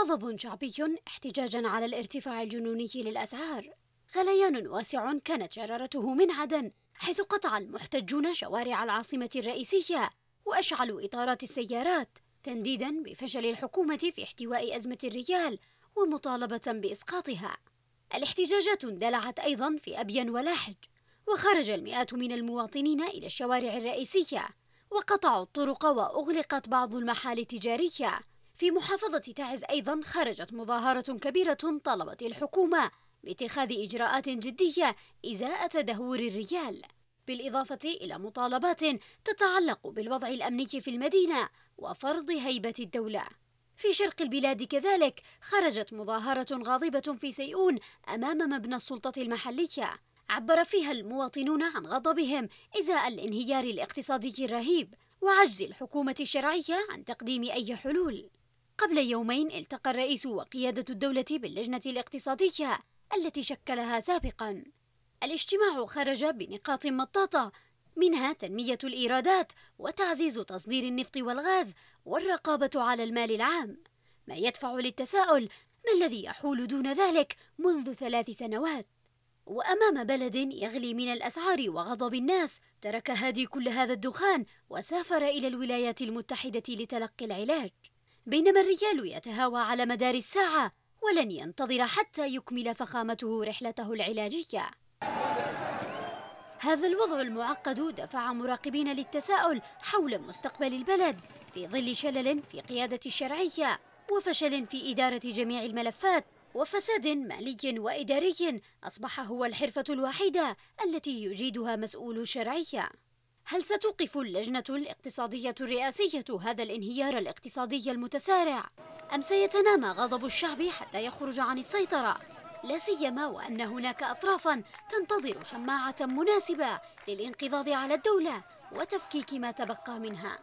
غضب شعبي احتجاجا على الارتفاع الجنوني للأسعار غليان واسع كانت شرارته من عدن حيث قطع المحتجون شوارع العاصمة الرئيسية وأشعلوا إطارات السيارات تنديدا بفشل الحكومة في احتواء أزمة الريال ومطالبة بإسقاطها الاحتجاجات اندلعت أيضا في أبين ولاحج وخرج المئات من المواطنين إلى الشوارع الرئيسية وقطعوا الطرق وأغلقت بعض المحال التجارية في محافظة تعز أيضا خرجت مظاهرة كبيرة طالبت الحكومة باتخاذ إجراءات جدية إزاء تدهور الريال بالإضافة إلى مطالبات تتعلق بالوضع الأمني في المدينة وفرض هيبة الدولة في شرق البلاد كذلك خرجت مظاهرة غاضبة في سيئون أمام مبنى السلطة المحلية عبر فيها المواطنون عن غضبهم إزاء الانهيار الاقتصادي الرهيب وعجز الحكومة الشرعية عن تقديم أي حلول قبل يومين التقى الرئيس وقيادة الدولة باللجنة الاقتصادية التي شكلها سابقا الاجتماع خرج بنقاط مطاطة منها تنمية الإيرادات وتعزيز تصدير النفط والغاز والرقابة على المال العام ما يدفع للتساؤل ما الذي يحول دون ذلك منذ ثلاث سنوات وأمام بلد يغلي من الأسعار وغضب الناس ترك هادي كل هذا الدخان وسافر إلى الولايات المتحدة لتلقي العلاج بينما الرجال يتهاوى على مدار الساعة ولن ينتظر حتى يكمل فخامته رحلته العلاجية هذا الوضع المعقد دفع مراقبين للتساؤل حول مستقبل البلد في ظل شلل في قيادة الشرعية وفشل في إدارة جميع الملفات وفساد مالي وإداري أصبح هو الحرفة الوحيدة التي يجيدها مسؤول الشرعية هل ستوقف اللجنة الاقتصادية الرئاسية هذا الانهيار الاقتصادي المتسارع؟ أم سيتنامى غضب الشعب حتى يخرج عن السيطرة؟ لا سيما وأن هناك أطرافا تنتظر شماعة مناسبة للانقضاض على الدولة وتفكيك ما تبقى منها